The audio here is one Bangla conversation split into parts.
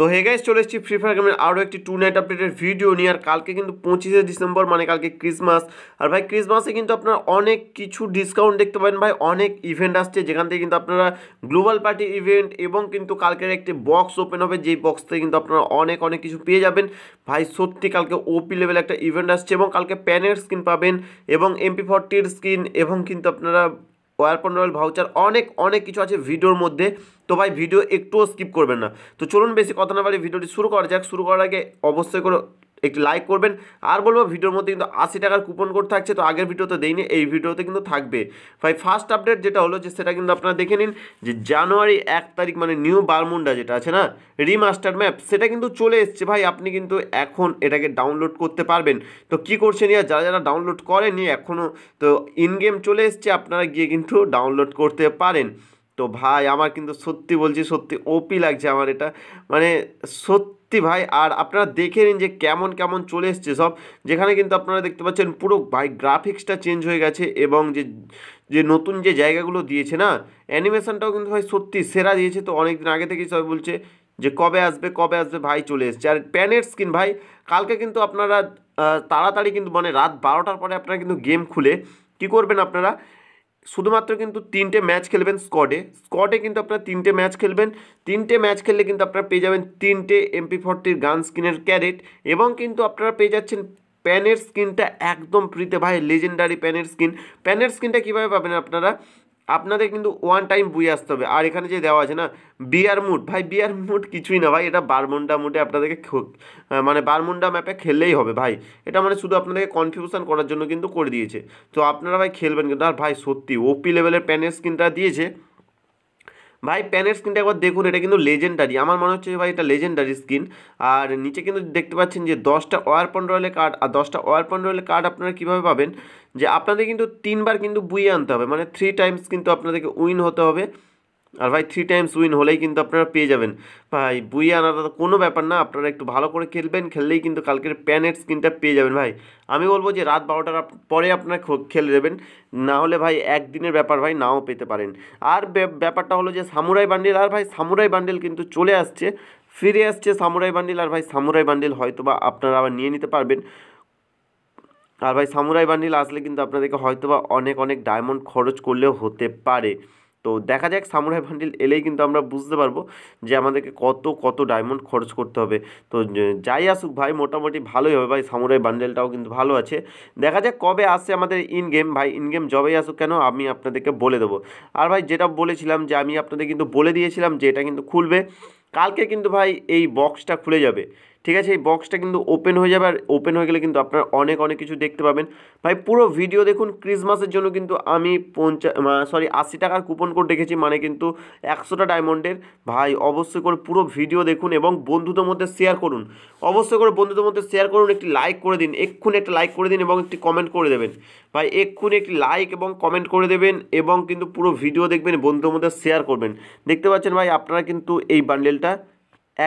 তো হে গাইস চলে এসেছি ফ্রি ফায়ার গেমের আরও একটি টু নাইট আপডেটের ভিডিও নিয়ে আর কালকে কিন্তু পঁচিশে ডিসেম্বর মানে কালকে ক্রিসমাস আর ভাই ক্রিসমাসে কিন্তু আপনারা অনেক কিছু ডিসকাউন্ট দেখতে পাবেন ভাই অনেক ইভেন্ট আসছে যেখান থেকে কিন্তু আপনারা গ্লোবাল পার্টি ইভেন্ট এবং কিন্তু কালকের একটি বক্স ওপেন হবে যেই বক্স থেকে কিন্তু আপনারা অনেক অনেক কিছু পেয়ে যাবেন ভাই সত্যি কালকে ওপি লেভেল একটা ইভেন্ট আসছে এবং কালকে প্যানের স্কিন পাবেন এবং এমপি ফর্টির স্কিন এবং কিন্তু আপনারা ওয়ারপন রয়্যাল ভাউচার অনেক অনেক কিছু আছে ভিডিওর মধ্যে তো ভাই ভিডিও একটুও স্কিপ করবেন না তো চলুন বেশি কথা না বাড়ি ভিডিওটি শুরু করা যাক শুরু করার আগে অবশ্যই করে একটু লাইক করবেন আর বলবো ভিডিওর মধ্যে কিন্তু আশি টাকার কুপন কোড থাকছে তো আগের ভিডিওতে দেইনি এই ভিডিওতে কিন্তু থাকবে ভাই ফার্স্ট আপডেট যেটা হলো যে সেটা কিন্তু আপনারা দেখে নিন যে জানুয়ারি এক তারিখ মানে নিউ বারমুন্ডা যেটা আছে না রিমাস্টার ম্যাপ সেটা কিন্তু চলে এসছে ভাই আপনি কিন্তু এখন এটাকে ডাউনলোড করতে পারবেন তো কি করছেন ইয়া যারা যারা ডাউনলোড করেনি এখনও তো ইন গেম চলে এসছে আপনারা গিয়ে কিন্তু ডাউনলোড করতে পারেন তো ভাই আমার কিন্তু সত্যি বলছি সত্যি ওপি লাগছে আমার এটা মানে সত্যি সত্যি ভাই আর আপনারা দেখে নিন যে কেমন কেমন চলে এসছে সব যেখানে কিন্তু আপনারা দেখতে পাচ্ছেন পুরো ভাই গ্রাফিক্সটা চেঞ্জ হয়ে গেছে এবং যে যে নতুন যে জায়গাগুলো দিয়েছে না অ্যানিমেশনটাও কিন্তু ভাই সত্যি সেরা দিয়েছে তো অনেকদিন আগে থেকেই সবাই বলছে যে কবে আসবে কবে আসবে ভাই চলে এসছে আর প্যানের স্ক্রিন ভাই কালকে কিন্তু আপনারা তাড়াতাড়ি কিন্তু মানে রাত বারোটার পরে আপনারা কিন্তু গেম খুলে কী করবেন আপনারা শুধুমাত্র কিন্তু তিনটে ম্যাচ খেলবেন স্কোয়াডে স্কোয়াডে কিন্তু আপনারা তিনটে ম্যাচ খেলবেন তিনটে ম্যাচ খেললে কিন্তু আপনারা পেয়ে যাবেন তিনটে এমপি ফোরটির গান স্কিনের ক্যারেট এবং কিন্তু আপনারা পেয়ে যাচ্ছেন প্যানের স্কিনটা একদম ফ্রিতে ভাই লেজেন্ডারি প্যানের স্কিন প্যানের স্কিনটা কীভাবে পাবেন আপনারা আপনাদের কিন্তু ওয়ান টাইম বুয়ে আসতে হবে আর এখানে যে দেওয়া আছে না বিয়ার মুড ভাই বিয়ার মুড কিছুই না ভাই এটা বারমুন্ডা মুডে আপনাদেরকে মানে বারমুন্ডা ম্যাপে খেললেই হবে ভাই এটা মানে শুধু আপনাদেরকে কনফিউশন করার জন্য কিন্তু করে দিয়েছে তো আপনারা ভাই খেলবেন কিন্তু আর ভাই সত্যি ওপি লেভেলের প্যানের স্কিনটা দিয়েছে ভাই প্যানের স্ক্রিনটা একবার দেখুন এটা কিন্তু লেজেন্ডারি আমার মনে হচ্ছে ভাই এটা লেজেন্ডারি স্ক্রিন আর নিচে কিন্তু দেখতে পাচ্ছেন যে দশটা ওয়ার পয়েন্ট রয়েলের কার্ড আর দশটা ওয়ার পয়েন্ট রয়েলের কার্ড আপনারা কীভাবে পাবেন যে আপনাদের কিন্তু তিনবার কিন্তু বুয়ে আনতে হবে মানে থ্রি টাইমস কিন্তু আপনাদেরকে উইন হতে হবে আর ভাই থ্রি টাইমস উইন হলেই কিন্তু আপনারা পেয়ে যাবেন ভাই বুয়ে আনাটা তো কোনো ব্যাপার না আপনারা একটু ভালো করে খেলবেন খেললেই কিন্তু কালকের প্যানেট স্কিনটা পেয়ে যাবেন ভাই আমি বলবো যে রাত বারোটার পরে আপনারা খেলে দেবেন না হলে ভাই একদিনের ব্যাপার ভাই নাও পেতে পারেন আর ব্যাপারটা হলো যে সামুরাই বান্ডিল আর ভাই সামুরাই বান্ডিল কিন্তু চলে আসছে ফিরে আসছে সামুরাই বান্ডিল আর ভাই সামুরাই বান্ডিল হয়তো বা আপনারা আবার নিয়ে নিতে পারবেন আর ভাই সামুরাই বান্ডিল আসলে কিন্তু আপনাদেরকে হয়তো বা অনেক অনেক ডায়মন্ড খরচ করলেও হতে পারে তো দেখা যাক সামুরাই বান্ডিল এলেই কিন্তু আমরা বুঝতে পারবো যে আমাদেরকে কত কত ডায়মন্ড খরচ করতে হবে তো যাই আসুক ভাই মোটামুটি ভালোই হবে ভাই সামুরাই বান্ডেলটাও কিন্তু ভালো আছে দেখা যাক কবে আসছে আমাদের ইন গেম ভাই ইন গেম জবেই আসুক কেন আমি আপনাদেরকে বলে দেবো আর ভাই যেটা বলেছিলাম যে আমি আপনাদের কিন্তু বলে দিয়েছিলাম যে এটা কিন্তু খুলবে কালকে কিন্তু ভাই এই বক্সটা খুলে যাবে ঠিক আছে এই বক্সটা কিন্তু ওপেন হয়ে যাবে আর ওপেন হয়ে গেলে কিন্তু আপনারা অনেক অনেক কিছু দেখতে পাবেন ভাই পুরো ভিডিও দেখুন ক্রিসমাসের জন্য কিন্তু আমি পঞ্চাশ সরি আশি টাকার কুপন কোড রেখেছি মানে কিন্তু একশোটা ডায়মন্ডের ভাই অবশ্যই করে পুরো ভিডিও দেখুন এবং বন্ধুদের মধ্যে শেয়ার করুন অবশ্যই করে বন্ধুদের মধ্যে শেয়ার করুন একটি লাইক করে দিন এক্ষুনি একটা লাইক করে দিন এবং একটি কমেন্ট করে দেবেন ভাই এক্ষুনি একটি লাইক এবং কমেন্ট করে দেবেন এবং কিন্তু পুরো ভিডিও দেখবেন বন্ধুদের মধ্যে শেয়ার করবেন দেখতে পাচ্ছেন ভাই আপনারা কিন্তু এই বান্ডেলটা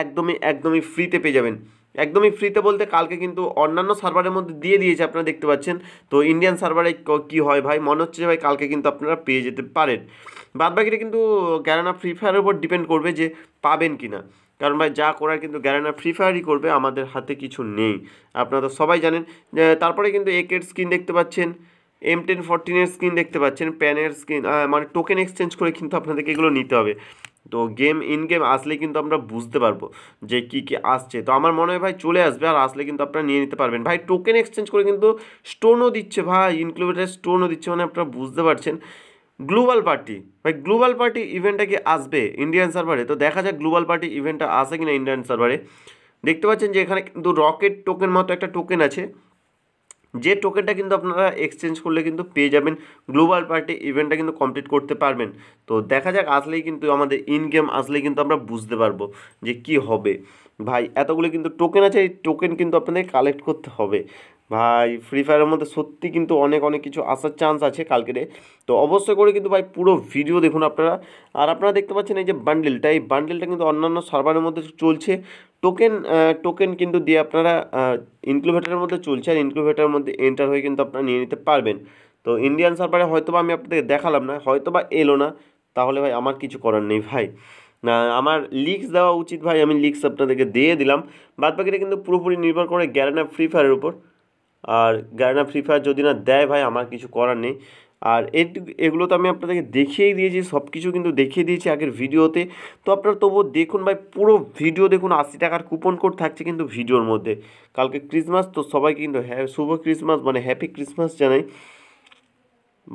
একদমই একদমই ফ্রিতে পেয়ে যাবেন একদমই ফ্রিতে বলতে কালকে কিন্তু অন্যান্য সার্ভারের মধ্যে দিয়ে দিয়েছে আপনারা দেখতে পাচ্ছেন তো ইন্ডিয়ান সার্ভারে কী হয় ভাই মনে হচ্ছে ভাই কালকে কিন্তু আপনারা পেয়ে যেতে পারেন বাদ বাকিটা কিন্তু গ্যারানা ফ্রি ফায়ারের উপর ডিপেন্ড করবে যে পাবেন কি না কারণ ভাই যা করার কিন্তু গ্যারানা ফ্রি ফায়ারই করবে আমাদের হাতে কিছু নেই আপনারা তো সবাই জানেন তারপরে কিন্তু একের স্ক্রিন দেখতে পাচ্ছেন এম টেন ফোরটিনের স্ক্রিন দেখতে পাচ্ছেন প্যানের স্ক্রিন মানে টোকেন এক্সচেঞ্জ করে কিন্তু আপনাদেরকে এগুলো নিতে হবে তো গেম ইন গেম আসলে কিন্তু আমরা বুঝতে পারবো যে কি কি আসছে তো আমার মনে হয় ভাই চলে আসবে আর আসলে কিন্তু আপনারা নিয়ে নিতে পারবেন ভাই টোকেন এক্সচেঞ্জ করে কিন্তু স্টোনও দিচ্ছে ভাই ইনক্লুডেড স্টোনও দিচ্ছে মানে আপনারা বুঝতে পারছেন গ্লোবাল পার্টি ভাই গ্লোবাল পার্টি ইভেন্টটা কি আসবে ইন্ডিয়ান সার্ভারে তো দেখা যাক গ্লোবাল পার্টি ইভেন্টটা আসে কিনা ইন্ডিয়ান সার্ভারে দেখতে পাচ্ছেন যে এখানে কিন্তু রকেট টোকেন মতো একটা টোকেন আছে যে টোকেনটা কিন্তু আপনারা এক্সচেঞ্জ করলে কিন্তু পেয়ে যাবেন গ্লোবাল পার্টি ইভেন্টটা কিন্তু কমপ্লিট করতে পারবেন তো দেখা যাক আসলেই কিন্তু আমাদের ইন গেম আসলেই কিন্তু আমরা বুঝতে পারবো যে কি হবে ভাই এতগুলো কিন্তু টোকেন আছে এই টোকেন কিন্তু আপনাদের কালেক্ট করতে হবে ভাই ফ্রি ফায়ারের মধ্যে সত্যি কিন্তু অনেক অনেক কিছু আসার চান্স আছে কালকেরে তো অবশ্যই করে কিন্তু ভাই পুরো ভিডিও দেখুন আপনারা আর আপনারা দেখতে পাচ্ছেন এই যে বান্ডেলটা এই বান্ডেলটা কিন্তু অন্যান্য সার্ভারের মধ্যে চলছে টোকেন টোকেন কিন্তু দিয়ে আপনারা ইনক্লুভেটারের মধ্যে চলছে আর ইনক্লুভেটারের মধ্যে এন্টার হয়ে কিন্তু আপনারা নিয়ে নিতে পারবেন তো ইন্ডিয়ান সার্ভারে হয়তোবা আমি আপনাদের দেখালাম না হয়তোবা এলো না তাহলে ভাই আমার কিছু করার নেই ভাই না আমার লিক্স দেওয়া উচিত ভাই আমি লিক্স আপনাদেরকে দিয়ে দিলাম বাদ বাকিটা কিন্তু পুরোপুরি নির্ভর করে না ফ্রি ফায়ারের উপর আর গ্যারেনা ফ্রি ফায়ার যদি না দেয় ভাই আমার কিছু করার নেই আর এগুলো তো আমি আপনাদেরকে দেখিয়েই দিয়েছি সব কিছু কিন্তু দেখিয়ে দিয়েছি আগের ভিডিওতে তো আপনারা তবুও দেখুন ভাই পুরো ভিডিও দেখুন আশি টাকার কুপন কোড থাকছে কিন্তু ভিডিওর মধ্যে কালকে ক্রিসমাস তো সবাইকে কিন্তু শুভ ক্রিসমাস মানে হ্যাপি ক্রিসমাস জানাই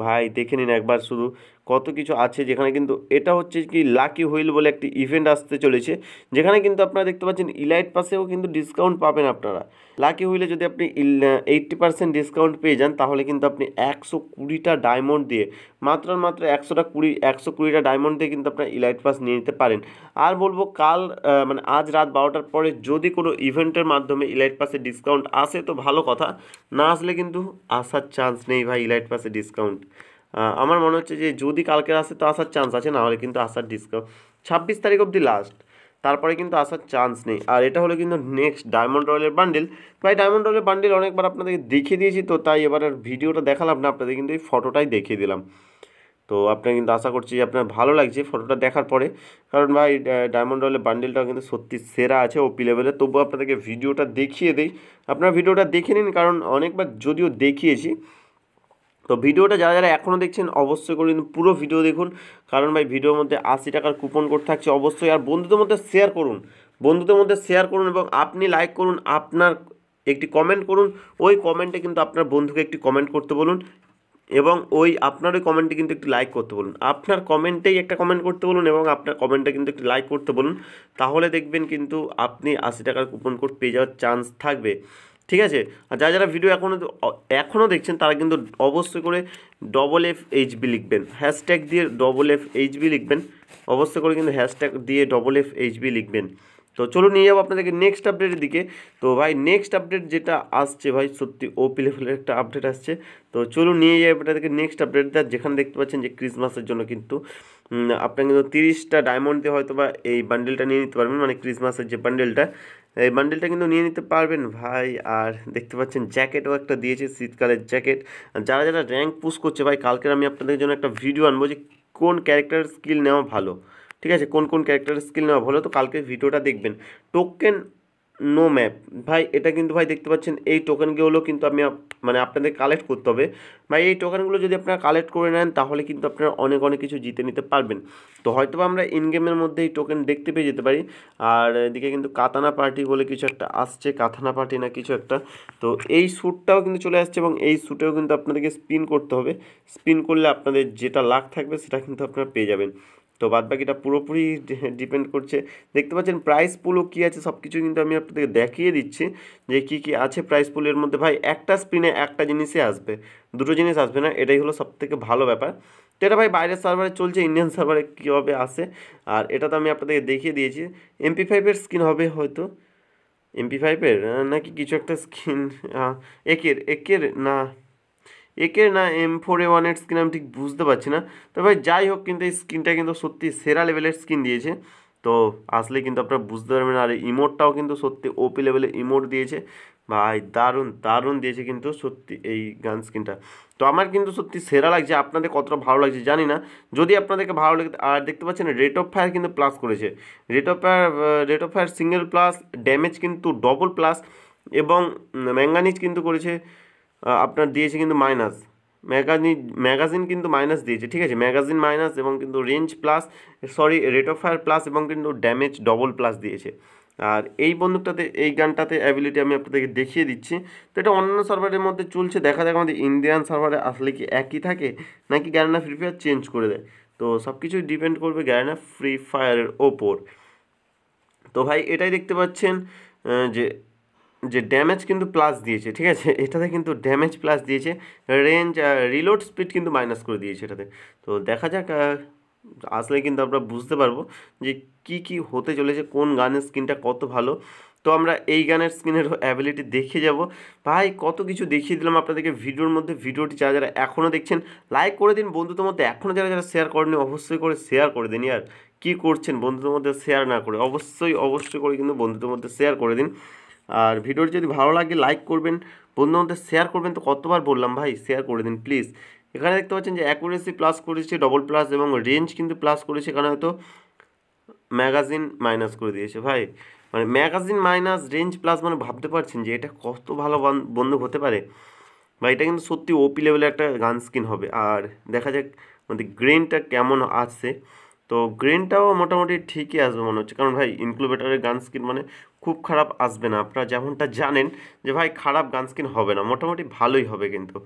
ভাই দেখে নিন একবার শুধু কত কিছু আছে যেখানে কিন্তু এটা হচ্ছে কি লাকি হুইল বলে একটি ইভেন্ট আসতে চলেছে যেখানে কিন্তু আপনারা দেখতে পাচ্ছেন ইলাইট পাসেও কিন্তু ডিসকাউন্ট পাবেন আপনারা লাকি হুইলে যদি আপনি এইট্টি পার্সেন্ট ডিসকাউন্ট পেয়ে যান তাহলে কিন্তু আপনি একশো কুড়িটা ডায়মন্ড দিয়ে মাত্র মাত্র একশোটা কুড়ি একশো কুড়িটা ডায়মন্ড দিয়ে কিন্তু আপনার ইলাইট পাস নিয়ে নিতে পারেন আর বলবো কাল মানে আজ রাত বারোটার পরে যদি কোনো ইভেন্টের মাধ্যমে ইলাইট পাসে ডিসকাউন্ট আসে তো ভালো কথা না আসলে কিন্তু আসার চান্স নেই ভাই ইলাইট পাসে ডিসকাউন্ট আমার মনে হচ্ছে যে যদি কালকের আসে তো আসার চান্স আছে না হলে কিন্তু আসার ডিসকাউন্ট ছাব্বিশ তারিখ অব্দি লাস্ট তারপরে কিন্তু আসার চান্স নেই আর এটা হলো কিন্তু নেক্সট ডায়মন্ড রয়েলের বান্ডিল ভাই ডায়মন্ড রয়েলের বান্ডিল অনেকবার আপনাদেরকে দেখিয়ে দিয়েছি তো তাই এবার ভিডিওটা দেখালাম না আপনাদের কিন্তু এই ফটোটাই দেখিয়ে দিলাম তো আপনার কিন্তু আশা করছি যে আপনার ভালো লাগছে ফটোটা দেখার পরে কারণ ভাই ডায়মন্ড রয়েলের বান্ডেলটা কিন্তু সত্যি সেরা আছে ওপি লেভেলে তবুও আপনাদেরকে ভিডিওটা দেখিয়ে দিই আপনারা ভিডিওটা দেখে নিন কারণ অনেকবার যদিও দেখিয়েছি তো ভিডিওটা যারা যারা এখনও দেখছেন অবশ্যই করে পুরো ভিডিও দেখুন কারণ ভাই ভিডিওর মধ্যে আশি টাকার কুপন কোড থাকছে অবশ্যই আর বন্ধুদের মধ্যে শেয়ার করুন বন্ধুদের মধ্যে শেয়ার করুন এবং আপনি লাইক করুন আপনার একটি কমেন্ট করুন ওই কমেন্টে কিন্তু আপনার বন্ধুকে একটি কমেন্ট করতে বলুন এবং ওই আপনার ওই কমেন্টে কিন্তু একটি লাইক করতে বলুন আপনার কমেন্টেই একটা কমেন্ট করতে বলুন এবং আপনার কমেন্টে কিন্তু একটি লাইক করতে বলুন তাহলে দেখবেন কিন্তু আপনি আশি টাকার কুপন কোড পেয়ে যাওয়ার চান্স থাকবে ঠিক আছে আর যারা যারা ভিডিও এখনও এখনও দেখছেন তারা কিন্তু অবশ্যই করে ডবল এফ এইচবি লিখবেন হ্যাশট্যাগ দিয়ে ডবল এফ এইচবি লিখবেন অবশ্যই করে কিন্তু হ্যাশট্যাগ দিয়ে ডবল এফ এইচবি লিখবেন তো চলো নিয়ে যাবো আপনাদেরকে নেক্সট আপডেটের দিকে তো ভাই নেক্সট আপডেট যেটা আসছে ভাই সত্যি ওপি লেভেলের একটা আপডেট আসছে তো চলো নিয়ে যাই আপনাদেরকে নেক্সট আপডেট দেওয়া যেখানে দেখতে পাচ্ছেন যে ক্রিসমাসের জন্য কিন্তু আপনার কিন্তু তিরিশটা ডায়মন্ড দিয়ে হয়তো বা এই বান্ডেলটা নিয়ে নিতে পারবেন মানে ক্রিসমাসের যে বান্ডেলটা এই বান্ডেলটা কিন্তু নিয়ে নিতে পারবেন ভাই আর দেখতে পাচ্ছেন জ্যাকেটও একটা দিয়েছে শীতকালের জ্যাকেট যারা যারা র্যাঙ্ক পুশ করছে ভাই কালকের আমি আপনাদের জন্য একটা ভিডিও আনবো যে কোন ক্যারেক্টার স্কিল নেওয়া ভালো ঠিক আছে কোন কোন ক্যারেক্টার স্কিল নেওয়া ভালো তো কালকে ভিডিওটা দেখবেন টোকেন নো ম্যাপ ভাই এটা কিন্তু ভাই দেখতে পাচ্ছেন এই টোকেনগুলো কিন্তু আমি মানে আপনাদের কালেক্ট করতে হবে ভাই এই টোকেনগুলো যদি আপনারা কালেক্ট করে নেন তাহলে কিন্তু আপনারা অনেক অনেক কিছু জিতে নিতে পারবেন তো হয়তো আমরা ইনগেমের মধ্যে এই টোকেন দেখতে পেয়ে যেতে পারি আর এদিকে কিন্তু কাতানা পার্টি বলে কিছু একটা আসছে কাতানা পার্টি না কিছু একটা তো এই স্যুটটাও কিন্তু চলে আসছে এবং এই স্যুটেও কিন্তু আপনাদেরকে স্পিন করতে হবে স্পিন করলে আপনাদের যেটা লাখ থাকবে সেটা কিন্তু আপনারা পেয়ে যাবেন তো বাদ বাকিটা পুরোপুরি ডিপেন্ড করছে দেখতে পাচ্ছেন প্রাইস পুলও কী আছে সব কিছু কিন্তু আমি আপনাদের দেখিয়ে দিচ্ছি যে কি কি আছে প্রাইস পুলের মধ্যে ভাই একটা স্পিনে একটা জিনিসই আসবে দুটো জিনিস আসবে না এটাই হলো সবথেকে ভালো ব্যাপার তো এটা ভাই বাইরের সার্ভারে চলছে ইন্ডিয়ান সার্ভারে কীভাবে আসে আর এটা তো আমি আপনাদেরকে দেখিয়ে দিয়েছি এমপি ফাইভের স্কিন হবে হয়তো এমপি ফাইভের নাকি কিছু একটা স্কিন একের একের না একে না এম ফোর এ ওয়ানের স্ক্রিন আমি ঠিক বুঝতে পারছি না তবে যাই হোক কিন্তু এই স্ক্রিনটা কিন্তু সত্যি সেরা লেভেলের স্ক্রিন দিয়েছে তো আসলে কিন্তু আপনারা বুঝতে পারবেন আর ইমোটটাও কিন্তু সত্যি ওপি লেভেলে ইমোট দিয়েছে ভাই দারুণ দারুণ দিয়েছে কিন্তু সত্যি এই গান স্ক্রিনটা তো আমার কিন্তু সত্যি সেরা লাগছে আপনাদের কতটা ভালো লাগছে জানি না যদি আপনাদেরকে ভালো লাগে আর দেখতে পাচ্ছেন রেট অফ ফায়ার কিন্তু প্লাস করেছে rate of fire rate of fire single plus damage কিন্তু ডবল প্লাস এবং ম্যাঙ্গানিজ কিন্তু করেছে আপনার দিয়েছে কিন্তু মাইনাস ম্যাগাজিন ম্যাগাজিন কিন্তু মাইনাস দিয়েছে ঠিক আছে ম্যাগাজিন মাইনাস এবং কিন্তু range plus sorry rate of fire plus এবং কিন্তু ড্যামেজ ডবল প্লাস দিয়েছে আর এই বন্দুকটাতে এই গানটাতে অ্যাবিলিটি আমি আপনাদেরকে দেখিয়ে দিচ্ছি তো এটা অন্যান্য সার্ভারের মধ্যে চলছে দেখা যাক আমাদের ইন্ডিয়ান সার্ভারে আসলে কি একই থাকে নাকি গ্যারেনা ফ্রি ফায়ার চেঞ্জ করে দেয় তো সব কিছুই ডিপেন্ড করবে গ্যারেনা ফ্রি ফায়ারের ওপর তো ভাই এটাই দেখতে পাচ্ছেন যে যে ড্যামেজ কিন্তু প্লাস দিয়েছে ঠিক আছে এটাতে কিন্তু ড্যামেজ প্লাস দিয়েছে রেঞ্জ রিলোড স্পিড কিন্তু মাইনাস করে দিয়েছে এটাতে তো দেখা যাক আসলে কিন্তু আমরা বুঝতে পারবো যে কি কি হতে চলেছে কোন গানের স্কিনটা কত ভালো তো আমরা এই গানের স্ক্রিনের অ্যাবিলিটি দেখে যাব ভাই কত কিছু দেখিয়ে দিলাম আপনাদেরকে ভিডিওর মধ্যে ভিডিওটি যারা যারা এখনও দেখছেন লাইক করে দিন বন্ধুদের মধ্যে এখনও যারা যারা শেয়ার করেনি অবশ্যই করে শেয়ার করে দিন আর কী করছেন বন্ধুদের মধ্যে শেয়ার না করে অবশ্যই অবশ্যই করে কিন্তু বন্ধুদের মধ্যে শেয়ার করে দিন আর ভিডিওটি যদি ভালো লাগে লাইক করবেন বন্ধুবান্ধবদের শেয়ার করবেন তো কতবার বললাম ভাই শেয়ার করে দিন প্লিজ এখানে দেখতে পাচ্ছেন যে অ্যাকুরেসি প্লাস করেছে ডবল প্লাস এবং রেঞ্জ কিন্তু প্লাস করেছে এখানে হয়তো ম্যাগাজিন মাইনাস করে দিয়েছে ভাই মানে ম্যাগাজিন মাইনাস রেঞ্জ প্লাস মানে ভাবতে পারছেন যে এটা কত ভালো বন্ধু হতে পারে বা এটা কিন্তু সত্যি ওপি লেভেলের একটা গান স্কিন হবে আর দেখা যাক মানে গ্রেনটা কেমন আসছে তো গ্রেনটাও মোটামুটি ঠিকই আসবে মনে হচ্ছে কারণ ভাই ইনক্লুবেটারের গান স্কিন মানে খুব খারাপ আসবে না আপনারা যেমনটা জানেন যে ভাই খারাপ গান স্কিন হবে না মোটামুটি ভালোই হবে কিন্তু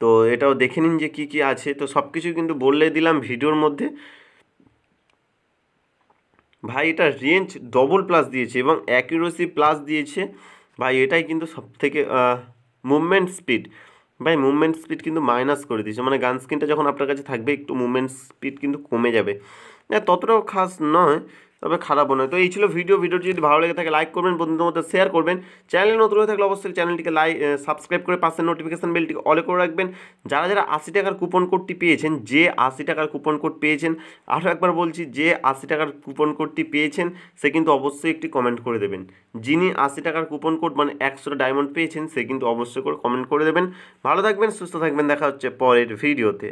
তো এটাও দেখে নিন যে কি কি আছে তো সব কিছু কিন্তু বললে দিলাম ভিডিওর মধ্যে ভাই এটা রেঞ্জ ডবল প্লাস দিয়েছে এবং অ্যাকুরেসি প্লাস দিয়েছে ভাই এটাই কিন্তু সব থেকে মুভমেন্ট স্পিড ভাই মুভমেন্ট স্পিড কিন্তু মাইনাস করে দিয়েছে মানে গান স্ক্রিনটা যখন আপনার কাছে থাকবে একটু মুভমেন্ট স্পিড কিন্তু কমে যাবে হ্যাঁ, ততটাও খাস নয় তবে খারাপও নয় তো এই ছিল ভিডিও ভিডিওটি যদি ভালো লেগে থাকে লাইক করবেন বন্ধুদের মধ্যে শেয়ার করবেন চ্যানেল নতুন হয়ে থাকলে অবশ্যই চ্যানেলটিকে লাইক সাবস্ক্রাইব করে পাশে নোটিফিকেশান বেলটিকে অলে করে রাখবেন যারা যারা আশি টাকার কুপন কোডটি পেয়েছেন যে আশি টাকার কুপন কোড পেয়েছেন আরও একবার বলছি যে আশি টাকার কুপন কোডটি পেয়েছেন সে কিন্তু অবশ্যই একটি কমেন্ট করে দেবেন যিনি আশি টাকার কুপন কোড মানে একশোটা ডায়মন্ড পেয়েছেন সে কিন্তু অবশ্যই করে কমেন্ট করে দেবেন ভালো থাকবেন সুস্থ থাকবেন দেখা হচ্ছে পরের ভিডিওতে